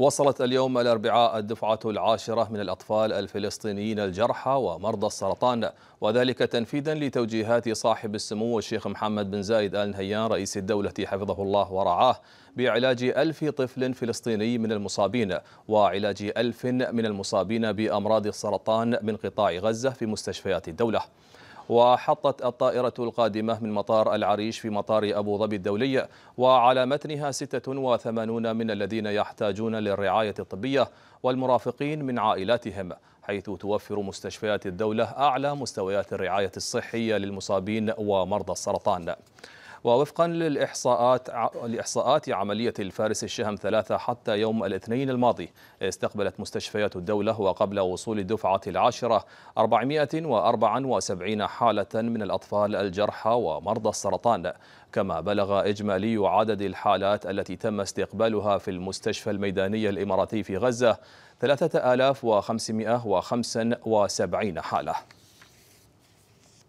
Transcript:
وصلت اليوم الأربعاء الدفعة العاشرة من الأطفال الفلسطينيين الجرحى ومرضى السرطان وذلك تنفيذا لتوجيهات صاحب السمو الشيخ محمد بن زايد آل نهيان رئيس الدولة حفظه الله ورعاه بعلاج ألف طفل فلسطيني من المصابين وعلاج ألف من المصابين بأمراض السرطان من قطاع غزة في مستشفيات الدولة وحطت الطائرة القادمة من مطار العريش في مطار أبو ظبي الدولي وعلى متنها 86 من الذين يحتاجون للرعاية الطبية والمرافقين من عائلاتهم حيث توفر مستشفيات الدولة أعلى مستويات الرعاية الصحية للمصابين ومرضى السرطان ووفقا للإحصاءات لإحصاءات عملية الفارس الشهم ثلاثة حتى يوم الاثنين الماضي استقبلت مستشفيات الدولة وقبل وصول الدفعة العاشرة 474 حالة من الأطفال الجرحى ومرضى السرطان كما بلغ إجمالي عدد الحالات التي تم استقبالها في المستشفى الميداني الإماراتي في غزة 3575 حالة